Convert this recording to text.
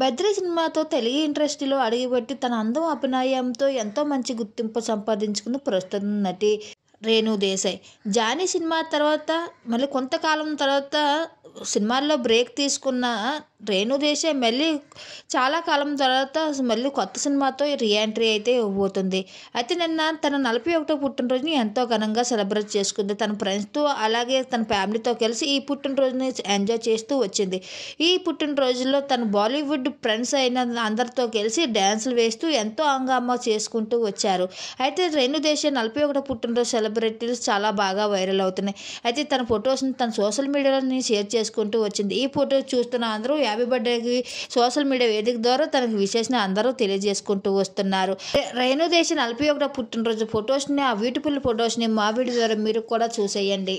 బద్రి సినిమాతో తెలుగు ఇండస్ట్రీలో అడుగుపెట్టి తన అందం అభినయంతో ఎంతో మంచి గుర్తింపు సంపాదించుకున్న ప్రస్తుత నటి రేణు దేశాయ్ జానీ సినిమా తర్వాత మళ్ళీ కొంతకాలం తర్వాత సినిమాల్లో బ్రేక్ తీసుకున్న రేణు రేణుదేశాయ్ మళ్ళీ చాలా కాలం తర్వాత మళ్ళీ కొత్త సినిమాతో రీఎంట్రీ అయితే ఇవ్వబోతుంది అయితే నిన్న తన నలభై ఒకటో పుట్టినరోజుని ఎంతో ఘనంగా సెలబ్రేట్ చేసుకుంది తన ఫ్రెండ్స్తో అలాగే తన ఫ్యామిలీతో కలిసి ఈ పుట్టినరోజుని ఎంజాయ్ చేస్తూ వచ్చింది ఈ పుట్టినరోజులో తన బాలీవుడ్ ఫ్రెండ్స్ అయిన అందరితో కలిసి డ్యాన్సులు వేస్తూ ఎంతో అంగామ చేసుకుంటూ వచ్చారు అయితే రేణు రేణుదేశాయ్ నలభై ఒకటో పుట్టినరోజు సెలబ్రిటీలు చాలా బాగా వైరల్ అవుతున్నాయి అయితే తన ఫొటోస్ని తన సోషల్ మీడియాలో షేర్ చేసుకుంటూ వచ్చింది ఈ ఫోటో చూస్తున్న అందరూ హ్యాపీ బర్త్డేకి సోషల్ మీడియా వేదిక ద్వారా తనకు విశేషణ అందరూ తెలియజేసుకుంటూ వస్తున్నారు రేణుదేశ నలభై ఒకటో పుట్టినరోజు ఫొటోస్ని ఆ బ్యూటిఫుల్ ఫొటోస్ని మా వీడియో ద్వారా మీరు కూడా చూసేయండి